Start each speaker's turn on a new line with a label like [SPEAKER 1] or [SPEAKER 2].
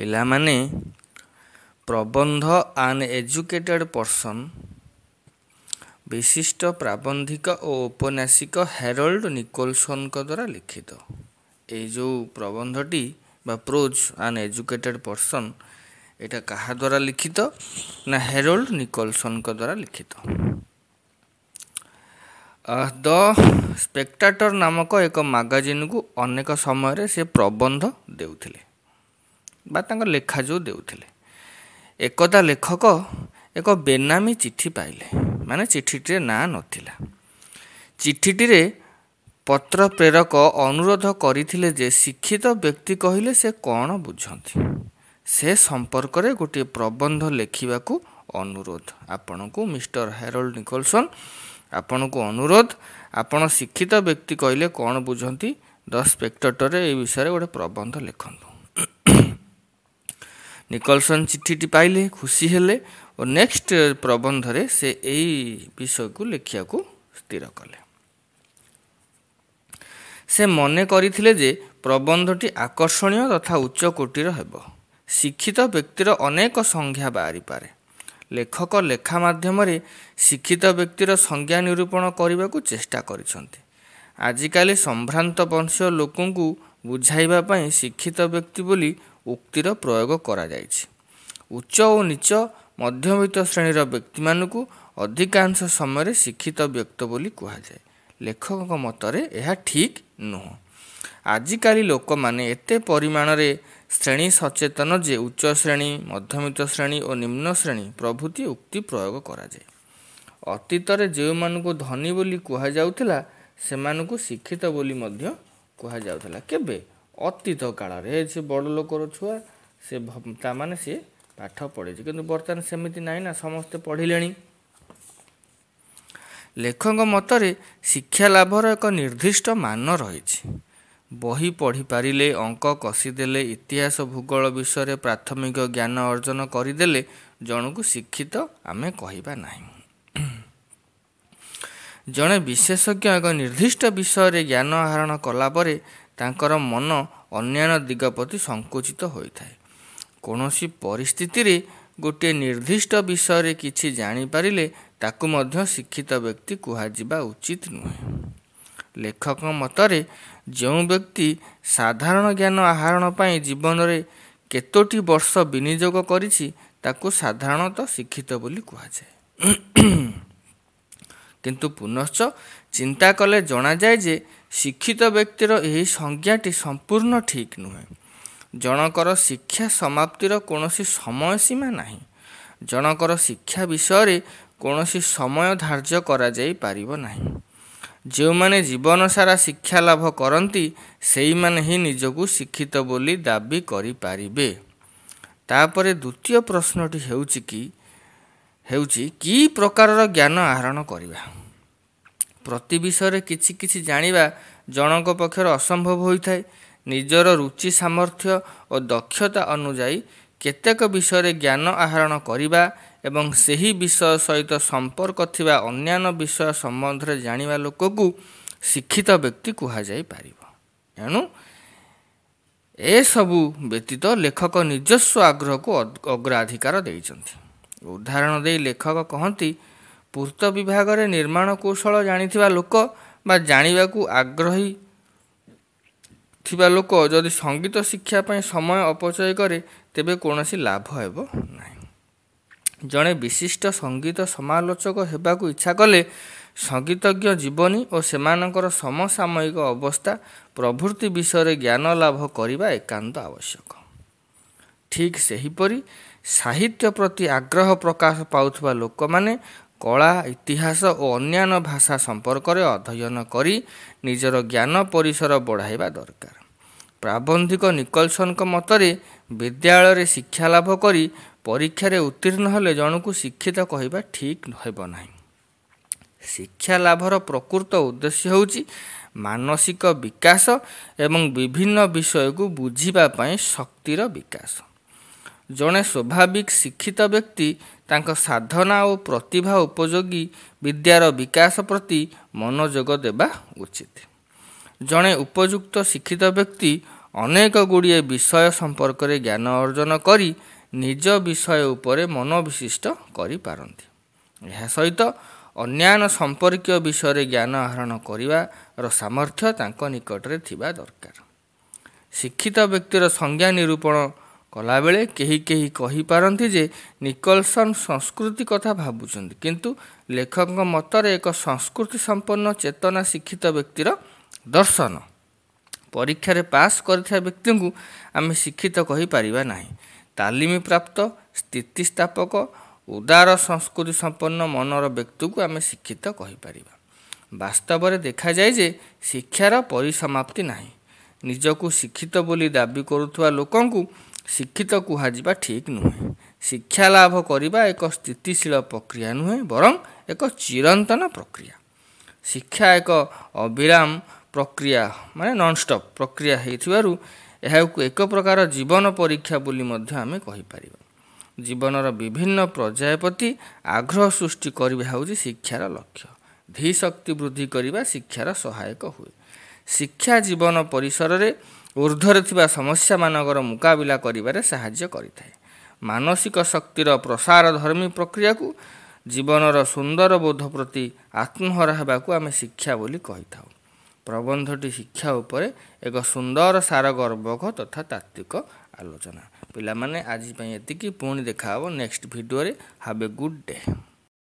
[SPEAKER 1] ପିଲାମାନେ ପ୍ରବନ୍ଧ ଆନ୍ ଏଜୁକେଟେଡ୍ ପର୍ସନ୍ ବିଶିଷ୍ଟ ପ୍ରାବନ୍ଧିକ ଓ ଔପନ୍ୟାସିକ ହେରଲ୍ଡ ନିକୋଲସନ୍ଙ୍କ ଦ୍ୱାରା ଲିଖିତ ଏଇ ଯେଉଁ ପ୍ରବନ୍ଧଟି ବା ପ୍ରୋଜ୍ ଆନ୍ ଏଜୁକେଟେଡ୍ ପର୍ସନ୍ ଏଇଟା কাহা দ্বারা লিখিত না হেরল্ড নিকলসনক দ্বারা লিখিত ଦ ସ୍ପେକ୍ଟାଟର୍ ନାମକ ଏକ ମାଗାଜିନକୁ ଅନେକ ସମୟରେ ସେ ପ୍ରବନ୍ଧ ଦେଉଥିଲେ ବା ତାଙ୍କ ଲେଖା ଯେଉଁ ଦେଉଥିଲେ ଏକଦା ଲେଖକ ଏକ ବେନାମୀ ଚିଠି ପାଇଲେ ମାନେ ଚିଠିଟିରେ ନାଁ ନଥିଲା ଚିଠିଟିରେ ପତ୍ର ପ୍ରେରକ ଅନୁରୋଧ କରିଥିଲେ ଯେ ଶିକ୍ଷିତ ବ୍ୟକ୍ତି କହିଲେ ସେ କ'ଣ ବୁଝନ୍ତି ସେ ସମ୍ପର୍କରେ ଗୋଟିଏ ପ୍ରବନ୍ଧ ଲେଖିବାକୁ ଅନୁରୋଧ ଆପଣଙ୍କୁ ମିଷ୍ଟର ହେରଲ୍ଡ ନିକୋଲସନ୍ ଆପଣଙ୍କୁ ଅନୁରୋଧ ଆପଣ ଶିକ୍ଷିତ ବ୍ୟକ୍ତି କହିଲେ କ'ଣ ବୁଝନ୍ତି ଦ ସ୍ପେକ୍ଟରରେ ଏ ବିଷୟରେ ଗୋଟେ ପ୍ରବନ୍ଧ ଲେଖନ୍ତୁ ନିକଲସନ୍ ଚିଠିଟି ପାଇଲେ ଖୁସି ହେଲେ ଓ ନେକ୍ସଟ ପ୍ରବନ୍ଧରେ ସେ ଏଇ ବିଷୟକୁ ଲେଖିବାକୁ ସ୍ଥିର କଲେ ସେ ମନେ କରିଥିଲେ ଯେ ପ୍ରବନ୍ଧଟି ଆକର୍ଷଣୀୟ ତଥା ଉଚ୍ଚକୋଟୀର ହେବ ଶିକ୍ଷିତ ବ୍ୟକ୍ତିର ଅନେକ ସଂଜ୍ଞା ବାହାରିପାରେ ଲେଖକ ଲେଖା ମାଧ୍ୟମରେ ଶିକ୍ଷିତ ବ୍ୟକ୍ତିର ସଂଜ୍ଞା ନିରୂପଣ କରିବାକୁ ଚେଷ୍ଟା କରିଛନ୍ତି ଆଜିକାଲି ସମ୍ଭ୍ରାନ୍ତ ବଂଶୀୟ ଲୋକଙ୍କୁ ବୁଝାଇବା ପାଇଁ ଶିକ୍ଷିତ ବ୍ୟକ୍ତି ବୋଲି ଉକ୍ତିର ପ୍ରୟୋଗ କରାଯାଇଛି ଉଚ୍ଚ ଓ ନୀଚ ମଧ୍ୟବିତ୍ତ ଶ୍ରେଣୀର ବ୍ୟକ୍ତିମାନଙ୍କୁ ଅଧିକାଂଶ ସମୟରେ ଶିକ୍ଷିତ ବ୍ୟକ୍ତ ବୋଲି କୁହାଯାଏ ଲେଖକଙ୍କ ମତରେ ଏହା ଠିକ୍ ନୁହଁ ଆଜିକାଲି ଲୋକମାନେ ଏତେ ପରିମାଣରେ ଶ୍ରେଣୀ ସଚେତନ ଯେ ଉଚ୍ଚ ଶ୍ରେଣୀ ମଧ୍ୟବିତ୍ତ ଶ୍ରେଣୀ ଓ ନିମ୍ନ ଶ୍ରେଣୀ ପ୍ରଭୃତି ଉକ୍ତି ପ୍ରୟୋଗ କରାଯାଏ ଅତୀତରେ ଯେଉଁମାନଙ୍କୁ ଧନୀ ବୋଲି କୁହାଯାଉଥିଲା ସେମାନଙ୍କୁ ଶିକ୍ଷିତ ବୋଲି ମଧ୍ୟ କୁହାଯାଉଥିଲା କେବେ ଅତୀତ କାଳରେ ସେ ବଡ଼ ଲୋକର ଛୁଆ ସେ ତାମାନେ ସିଏ ପାଠ ପଢ଼ିଛି କିନ୍ତୁ ବର୍ତ୍ତମାନ ସେମିତି ନାହିଁ ନା ସମସ୍ତେ ପଢ଼ିଲେଣି ଲେଖକଙ୍କ ମତରେ ଶିକ୍ଷା ଲାଭର ଏକ ନିର୍ଦ୍ଦିଷ୍ଟ ମାନ ରହିଛି ବହି ପଢ଼ିପାରିଲେ ଅଙ୍କ କଷିଦେଲେ ଇତିହାସ ଭୂଗୋଳ ବିଷୟରେ ପ୍ରାଥମିକ ଜ୍ଞାନ ଅର୍ଜନ କରିଦେଲେ ଜଣକୁ ଶିକ୍ଷିତ ଆମେ କହିବା ନାହିଁ ଜଣେ ବିଶେଷଜ୍ଞ ଏକ ନିର୍ଦ୍ଦିଷ୍ଟ ବିଷୟରେ ଜ୍ଞାନ ଆହରଣ କଲାପରେ ତାଙ୍କର ମନ ଅନ୍ୟାନ୍ୟ ଦିଗ ପ୍ରତି ସଙ୍କୁଚିତ ହୋଇଥାଏ କୌଣସି ପରିସ୍ଥିତିରେ ଗୋଟିଏ ନିର୍ଦ୍ଦିଷ୍ଟ ବିଷୟରେ କିଛି ଜାଣିପାରିଲେ ତାକୁ ମଧ୍ୟ ଶିକ୍ଷିତ ବ୍ୟକ୍ତି କୁହାଯିବା ଉଚିତ ନୁହେଁ ଲେଖକ ମତରେ ଯେଉଁ ବ୍ୟକ୍ତି ସାଧାରଣ ଜ୍ଞାନ ଆହରଣ ପାଇଁ ଜୀବନରେ କେତୋଟି ବର୍ଷ ବିନିଯୋଗ କରିଛି ତାକୁ ସାଧାରଣତଃ ଶିକ୍ଷିତ ବୋଲି କୁହାଯାଏ କିନ୍ତୁ ପୁନଶ୍ଚ ଚିନ୍ତା କଲେ ଜଣାଯାଏ ଯେ ଶିକ୍ଷିତ ବ୍ୟକ୍ତିର ଏହି ସଂଜ୍ଞାଟି ସମ୍ପୂର୍ଣ୍ଣ ଠିକ୍ ନୁହେଁ ଜଣଙ୍କର ଶିକ୍ଷା ସମାପ୍ତିର କୌଣସି ସମୟ ସୀମା ନାହିଁ ଜଣଙ୍କର ଶିକ୍ଷା ବିଷୟରେ କୌଣସି ସମୟ ଧାର୍ଯ୍ୟ କରାଯାଇପାରିବ ନାହିଁ ଯେଉଁମାନେ ଜୀବନସାରା ଶିକ୍ଷା ଲାଭ କରନ୍ତି ସେଇମାନେ ହିଁ ନିଜକୁ ଶିକ୍ଷିତ ବୋଲି ଦାବି କରିପାରିବେ ତାପରେ ଦ୍ୱିତୀୟ ପ୍ରଶ୍ନଟି ହେଉଛି କି ହେଉଛି କି ପ୍ରକାରର ଜ୍ଞାନ ଆହରଣ କରିବା ପ୍ରତି ବିଷୟରେ କିଛି କିଛି ଜାଣିବା ଜଣଙ୍କ ପକ୍ଷରେ ଅସମ୍ଭବ ହୋଇଥାଏ ନିଜର ରୁଚି ସାମର୍ଥ୍ୟ ଓ ଦକ୍ଷତା ଅନୁଯାୟୀ କେତେକ ବିଷୟରେ ଜ୍ଞାନ ଆହରଣ କରିବା ଏବଂ ସେହି ବିଷୟ ସହିତ ସମ୍ପର୍କ ଥିବା ଅନ୍ୟାନ୍ୟ ବିଷୟ ସମ୍ବନ୍ଧରେ ଜାଣିବା ଲୋକକୁ ଶିକ୍ଷିତ ବ୍ୟକ୍ତି କୁହାଯାଇପାରିବ ଏଣୁ ଏସବୁ ବ୍ୟତୀତ ଲେଖକ ନିଜସ୍ୱ ଆଗ୍ରହକୁ ଅଗ୍ରାଧିକାର ଦେଇଛନ୍ତି ଉଦାହରଣ ଦେଇ ଲେଖକ କହନ୍ତି ପୂର୍ତ୍ତ ବିଭାଗରେ ନିର୍ମାଣ କୌଶଳ ଜାଣିଥିବା ଲୋକ ବା ଜାଣିବାକୁ ଆଗ୍ରହୀ ଥିବା ଲୋକ ଯଦି ସଙ୍ଗୀତ ଶିକ୍ଷା ପାଇଁ ସମୟ ଅପଚୟ କରେ ତେବେ କୌଣସି ଲାଭ ହେବ ନାହିଁ ଜଣେ ବିଶିଷ୍ଟ ସଙ୍ଗୀତ ସମାଲୋଚକ ହେବାକୁ ଇଚ୍ଛା କଲେ ସଙ୍ଗୀତଜ୍ଞ ଜୀବନୀ ଓ ସେମାନଙ୍କର ସମସାମୟିକ ଅବସ୍ଥା ପ୍ରଭୃତି ବିଷୟରେ ଜ୍ଞାନ ଲାଭ କରିବା ଏକାନ୍ତ ଆବଶ୍ୟକ ଠିକ୍ ସେହିପରି ସାହିତ୍ୟ ପ୍ରତି ଆଗ୍ରହ ପ୍ରକାଶ ପାଉଥିବା ଲୋକମାନେ କଳା ଇତିହାସ ଓ ଅନ୍ୟାନ୍ୟ ଭାଷା ସମ୍ପର୍କରେ ଅଧ୍ୟୟନ କରି ନିଜର ଜ୍ଞାନ ପରିସର ବଢ଼ାଇବା ଦରକାର ପ୍ରାବନ୍ଧିକ ନିକଲସନ୍ଙ୍କ ମତରେ ବିଦ୍ୟାଳୟରେ ଶିକ୍ଷା ଲାଭ କରି ପରୀକ୍ଷାରେ ଉତ୍ତୀର୍ଣ୍ଣ ହେଲେ ଜଣଙ୍କୁ ଶିକ୍ଷିତ କହିବା ଠିକ୍ ହେବ ନାହିଁ ଶିକ୍ଷା ଲାଭର ପ୍ରକୃତ ଉଦ୍ଦେଶ୍ୟ ହେଉଛି ମାନସିକ ବିକାଶ ଏବଂ ବିଭିନ୍ନ ବିଷୟକୁ ବୁଝିବା ପାଇଁ ଶକ୍ତିର ବିକାଶ ଜଣେ ସ୍ୱାଭାବିକ ଶିକ୍ଷିତ ବ୍ୟକ୍ତି ତାଙ୍କ ସାଧନା ଓ ପ୍ରତିଭା ଉପଯୋଗୀ ବିଦ୍ୟାର ବିକାଶ ପ୍ରତି ମନୋଯୋଗ ଦେବା ଉଚିତ ଜଣେ ଉପଯୁକ୍ତ ଶିକ୍ଷିତ ବ୍ୟକ୍ତି ଅନେକ ଗୁଡ଼ିଏ ବିଷୟ ସମ୍ପର୍କରେ ଜ୍ଞାନ ଅର୍ଜନ କରି ନିଜ ବିଷୟ ଉପରେ ମନ ବିଶିଷ୍ଟ କରିପାରନ୍ତି ଏହା ସହିତ ଅନ୍ୟାନ୍ୟ ସମ୍ପର୍କୀୟ ବିଷୟରେ ଜ୍ଞାନ ଆହରଣ କରିବାର ସାମର୍ଥ୍ୟ ତାଙ୍କ ନିକଟରେ ଥିବା ଦରକାର ଶିକ୍ଷିତ ବ୍ୟକ୍ତିର ସଂଜ୍ଞା କଲାବେଳେ କେହି କେହି କହିପାରନ୍ତି ଯେ ନିକୋଲସନ୍ ସଂସ୍କୃତି କଥା ଭାବୁଛନ୍ତି କିନ୍ତୁ ଲେଖକଙ୍କ ମତରେ ଏକ ସଂସ୍କୃତି ସମ୍ପନ୍ନ ଚେତନା ଶିକ୍ଷିତ ବ୍ୟକ୍ତିର ଦର୍ଶନ ପରୀକ୍ଷାରେ ପାସ୍ କରିଥିବା ବ୍ୟକ୍ତିଙ୍କୁ ଆମେ ଶିକ୍ଷିତ କହିପାରିବା ନାହିଁ ତାଲିମ ପ୍ରାପ୍ତ ସ୍ଥିତିସ୍ଥାପକ ଉଦାର ସଂସ୍କୃତି ସମ୍ପନ୍ନ ମନର ବ୍ୟକ୍ତିକୁ ଆମେ ଶିକ୍ଷିତ କହିପାରିବା ବାସ୍ତବରେ ଦେଖାଯାଏ ଯେ ଶିକ୍ଷାର ପରିସମାପ୍ତି ନାହିଁ ନିଜକୁ ଶିକ୍ଷିତ ବୋଲି ଦାବି କରୁଥିବା ଲୋକଙ୍କୁ ଶିକ୍ଷିତ କୁହାଯିବା ଠିକ୍ ନୁହେଁ ଶିକ୍ଷା ଲାଭ କରିବା ଏକ ସ୍ଥିତିଶୀଳ ପ୍ରକ୍ରିୟା ନୁହେଁ ବରଂ ଏକ ଚିରନ୍ତନ ପ୍ରକ୍ରିୟା ଶିକ୍ଷା ଏକ ଅବିରାମ ପ୍ରକ୍ରିୟା ମାନେ ନନ୍ଷ୍ଟପ୍ ପ୍ରକ୍ରିୟା ହେଇଥିବାରୁ ଏହାକୁ ଏକ ପ୍ରକାର ଜୀବନ ପରୀକ୍ଷା ବୋଲି ମଧ୍ୟ ଆମେ କହିପାରିବା ଜୀବନର ବିଭିନ୍ନ ପର୍ଯ୍ୟାୟ ପ୍ରତି ଆଗ୍ରହ ସୃଷ୍ଟି କରିବା ହେଉଛି ଶିକ୍ଷାର ଲକ୍ଷ୍ୟ ଧୀ ବୃଦ୍ଧି କରିବା ଶିକ୍ଷାର ସହାୟକ ହୁଏ ଶିକ୍ଷା ଜୀବନ ପରିସରରେ ଉର୍ଦ୍ଧ୍ୱରେ ଥିବା ସମସ୍ୟାମାନଙ୍କର ମୁକାବିଲା କରିବାରେ ସାହାଯ୍ୟ କରିଥାଏ ମାନସିକ ଶକ୍ତିର ପ୍ରସାର ଧର୍ମୀ ପ୍ରକ୍ରିୟାକୁ ଜୀବନର ସୁନ୍ଦର ବୋଧ ପ୍ରତି ଆତ୍ମହରା ହେବାକୁ ଆମେ ଶିକ୍ଷା ବୋଲି କହିଥାଉ ପ୍ରବନ୍ଧଟି ଶିକ୍ଷା ଉପରେ ଏକ ସୁନ୍ଦର ସାର ଗର୍ବକ ତଥା ତାତ୍ତ୍ୱିକ ଆଲୋଚନା ପିଲାମାନେ ଆଜି ପାଇଁ ଏତିକି ପୁଣି ଦେଖାହେବ ନେକ୍ସଟ ଭିଡ଼ିଓରେ ହାଭ୍ ଏ ଗୁଡ଼୍ ଡେ